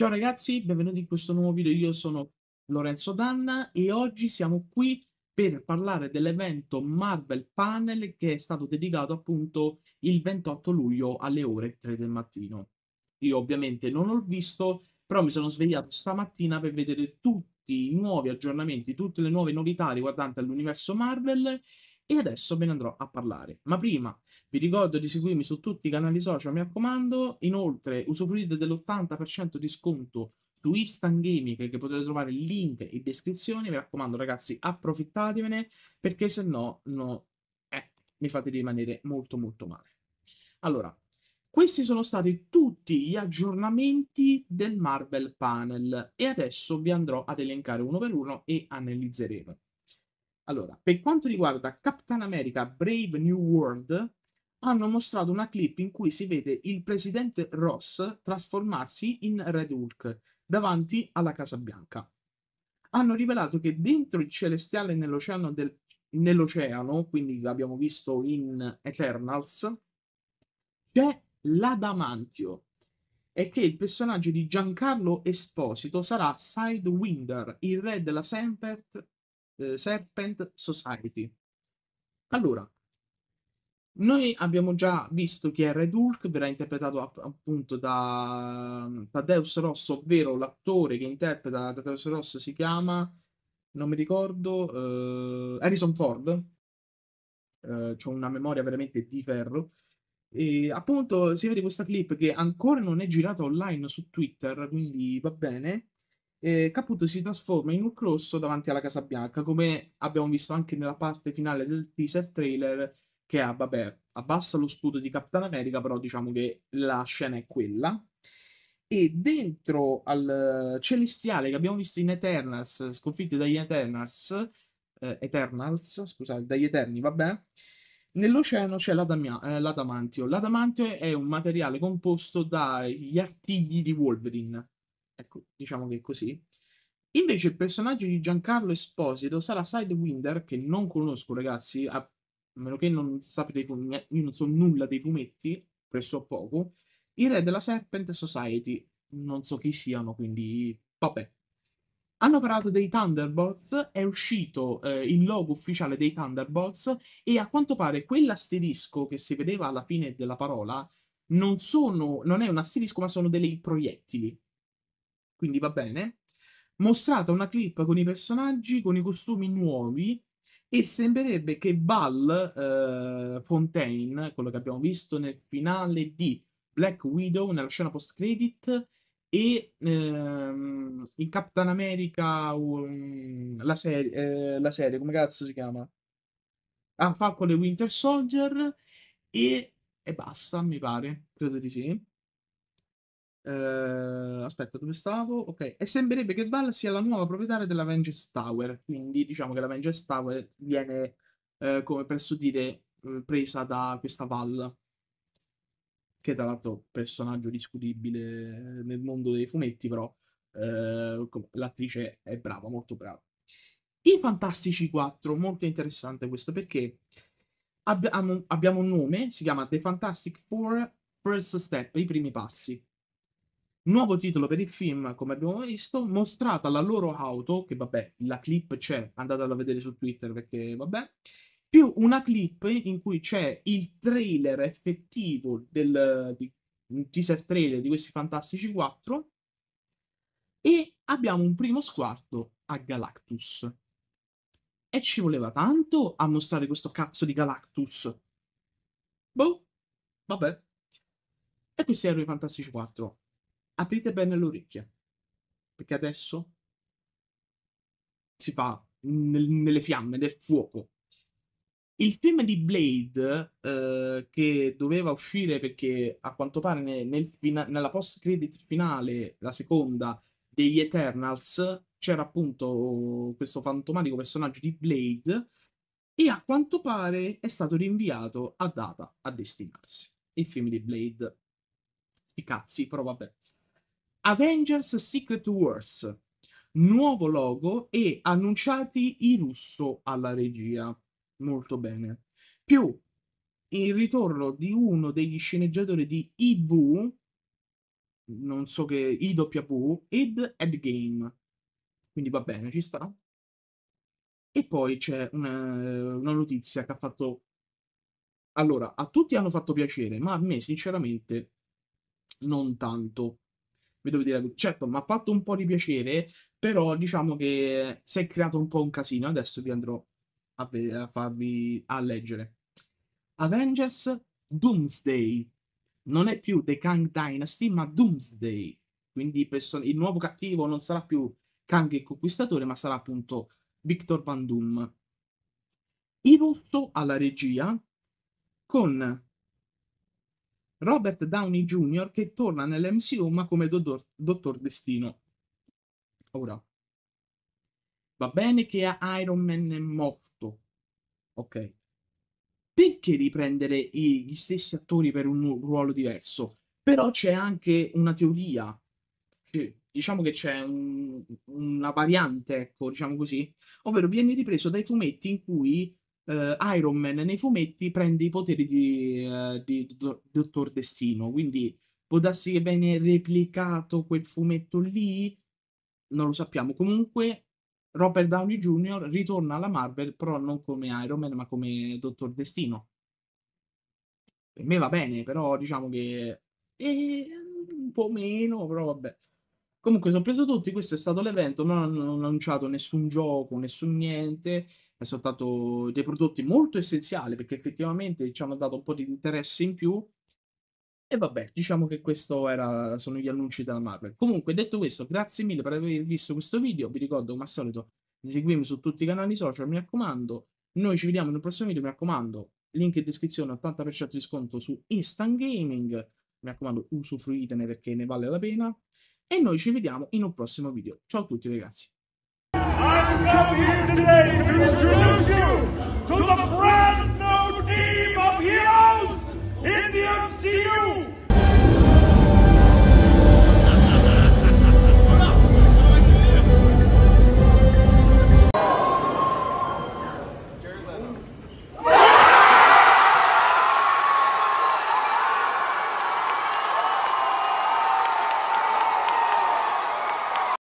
Ciao ragazzi, benvenuti in questo nuovo video. Io sono Lorenzo Danna e oggi siamo qui per parlare dell'evento Marvel Panel che è stato dedicato appunto il 28 luglio alle ore 3 del mattino. Io ovviamente non l'ho visto, però mi sono svegliato stamattina per vedere tutti i nuovi aggiornamenti, tutte le nuove novità riguardanti all'universo Marvel e adesso ve ne andrò a parlare. Ma prima vi ricordo di seguirmi su tutti i canali social, mi raccomando. Inoltre, usufruite dell'80% di sconto su Instant Gaming che potete trovare il link in descrizione. Mi raccomando, ragazzi, approfittatevene perché se no, no eh, mi fate rimanere molto, molto male. Allora, questi sono stati tutti gli aggiornamenti del Marvel Panel e adesso vi andrò ad elencare uno per uno e analizzeremo. Allora, per quanto riguarda Captain America Brave New World, hanno mostrato una clip in cui si vede il presidente Ross trasformarsi in Red Hulk davanti alla Casa Bianca. Hanno rivelato che dentro il celestiale nell'oceano, del, nell'oceano quindi l'abbiamo visto in Eternals, c'è l'Adamantio e che il personaggio di Giancarlo Esposito sarà Sidewinder, il re della Sempert eh, Serpent Society. Allora, noi abbiamo già visto che Red Hulk verrà interpretato app appunto da Tadeus Rosso, ovvero l'attore che interpreta Tadeus Rosso si chiama, non mi ricordo, eh, Harrison Ford. Eh, C'ho una memoria veramente di ferro. E appunto si vede questa clip che ancora non è girata online su Twitter, quindi va bene eh, Caputo si trasforma in un crosso davanti alla Casa Bianca, come abbiamo visto anche nella parte finale del teaser trailer, che ha, vabbè, abbassa lo scudo di Capitan America, però diciamo che la scena è quella. E dentro al eh, celestiale che abbiamo visto in Eternals, sconfitti dagli Eternals, eh, Eternals, scusate, dagli Eterni, vabbè, Nell'oceano c'è l'adamia- eh, l'adamantio. L'adamantio è un materiale composto dagli artigli di Wolverine. Ecco, diciamo che è così. Invece il personaggio di Giancarlo Esposito sarà Sidewinder, che non conosco ragazzi, a, meno che non sapete, io non so nulla dei fumetti, presso poco, il re della Serpent Society, non so chi siano, quindi vabbè. Hanno parlato dei Thunderbolts, è uscito eh, il logo ufficiale dei Thunderbolts e a quanto pare quell'asterisco che si vedeva alla fine della parola non, sono, non è un asterisco ma sono dei proiettili quindi va bene. Mostrata una clip con i personaggi, con i costumi nuovi e sembrerebbe che Val eh, Fontaine, quello che abbiamo visto nel finale di Black Widow, nella scena post-credit, e ehm, in Captain America um, la, serie, eh, la serie, come cazzo si chiama? Ah, Falcon e Winter Soldier e, e basta, mi pare, credo di sì. Uh, aspetta, dove stavo? Ok, e sembrerebbe che Val sia la nuova proprietaria della Vengeance Tower, quindi diciamo che la Vengeance Tower viene, uh, come presso dire, eh, presa da questa Val, che tra l'altro personaggio discutibile nel mondo dei fumetti, però l'attrice è brava, molto brava. I Fantastici 4, molto interessante questo perché abbiamo, abbiamo un nome, si chiama The Fantastic Four First Step, i primi passi Nuovo titolo per il film, come abbiamo visto, mostrata la loro auto, che vabbè, la clip c'è, andatela a vedere su Twitter perché vabbè, più una clip in cui c'è il trailer effettivo del di, un teaser trailer di questi Fantastici 4 e abbiamo un primo sguardo a Galactus. E ci voleva tanto a mostrare questo cazzo di Galactus. Boh, vabbè. E questi erano i Fantastici 4 aprite bene le orecchie, perché adesso si va nel, nelle fiamme del fuoco. Il film di Blade, eh, che doveva uscire perché a quanto pare nel, nel, nella post-credit finale, la seconda degli Eternals, c'era appunto questo fantomatico personaggio di Blade, e a quanto pare è stato rinviato a data a destinarsi. Il film di Blade, sti cazzi, però vabbè. Avengers Secret Wars, nuovo logo e annunciati i russo alla regia. Molto bene. Più il ritorno di uno degli sceneggiatori di IV, non so che IW, ed Endgame. Quindi va bene, ci sta. E poi c'è una, una notizia che ha fatto... Allora, a tutti hanno fatto piacere, ma a me sinceramente non tanto vi devo dire, certo, mi ha fatto un po' di piacere, però diciamo che si è creato un po' un casino. Adesso vi andrò a, ve- a farvi a leggere. Avengers Doomsday. Non è più The Kang Dynasty, ma Doomsday. Quindi person- il nuovo cattivo non sarà più Kang il Conquistatore, ma sarà appunto Victor Van Doom. Il russo alla regia con Robert Downey Jr. che torna nell'MCU ma come dottor, dottor Destino. Ora, va bene che Iron Man è morto, ok? Perché riprendere i, gli stessi attori per un ruolo diverso? Però c'è anche una teoria, che, diciamo che c'è un, una variante, ecco, diciamo così, ovvero viene ripreso dai fumetti in cui eh, Iron Man nei fumetti prende i poteri di, eh, di Dottor Destino, quindi può darsi che venga replicato quel fumetto lì, non lo sappiamo. Comunque Robert Downey Jr. ritorna alla Marvel, però non come Iron Man, ma come Dottor Destino. Per me va bene, però diciamo che eh, un po' meno, però vabbè. Comunque sono preso tutti, questo è stato l'evento, non hanno annunciato nessun gioco, nessun niente è soltanto dei prodotti molto essenziali perché effettivamente ci hanno dato un po' di interesse in più. E vabbè, diciamo che questo era, sono gli annunci della Marvel. Comunque, detto questo, grazie mille per aver visto questo video. Vi ricordo, come al solito, di seguirmi su tutti i canali social, mi raccomando. Noi ci vediamo nel prossimo video, mi raccomando. Link in descrizione, 80% di sconto su Instant Gaming. Mi raccomando, usufruitene perché ne vale la pena. E noi ci vediamo in un prossimo video. Ciao a tutti ragazzi.